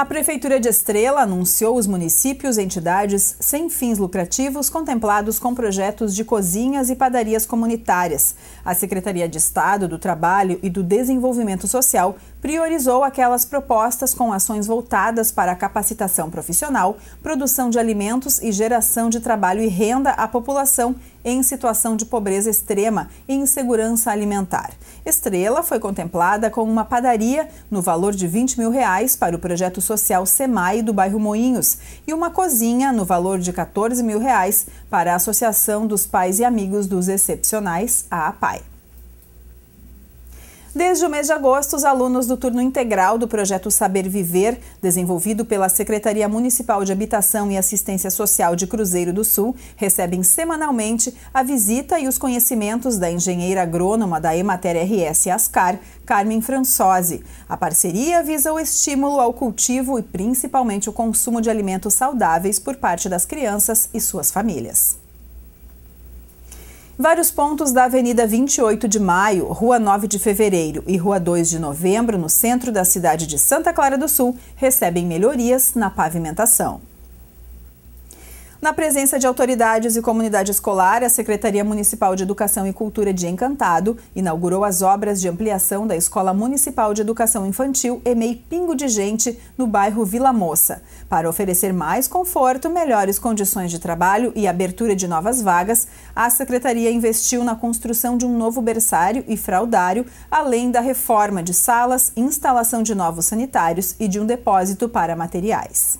A Prefeitura de Estrela anunciou os municípios e entidades sem fins lucrativos contemplados com projetos de cozinhas e padarias comunitárias. A Secretaria de Estado do Trabalho e do Desenvolvimento Social priorizou aquelas propostas com ações voltadas para a capacitação profissional, produção de alimentos e geração de trabalho e renda à população em situação de pobreza extrema e insegurança alimentar. Estrela foi contemplada com uma padaria no valor de 20 mil reais para o projeto social SEMAI do bairro Moinhos e uma cozinha no valor de 14 mil reais para a Associação dos Pais e Amigos dos Excepcionais, a APAI. Desde o mês de agosto, os alunos do turno integral do projeto Saber Viver, desenvolvido pela Secretaria Municipal de Habitação e Assistência Social de Cruzeiro do Sul, recebem semanalmente a visita e os conhecimentos da engenheira agrônoma da Emater RS Ascar, Carmen Françosi. A parceria visa o estímulo ao cultivo e principalmente o consumo de alimentos saudáveis por parte das crianças e suas famílias. Vários pontos da Avenida 28 de Maio, Rua 9 de Fevereiro e Rua 2 de Novembro, no centro da cidade de Santa Clara do Sul, recebem melhorias na pavimentação. Na presença de autoridades e comunidade escolar, a Secretaria Municipal de Educação e Cultura de Encantado inaugurou as obras de ampliação da Escola Municipal de Educação Infantil EMEI Pingo de Gente, no bairro Vila Moça. Para oferecer mais conforto, melhores condições de trabalho e abertura de novas vagas, a Secretaria investiu na construção de um novo berçário e fraudário, além da reforma de salas, instalação de novos sanitários e de um depósito para materiais.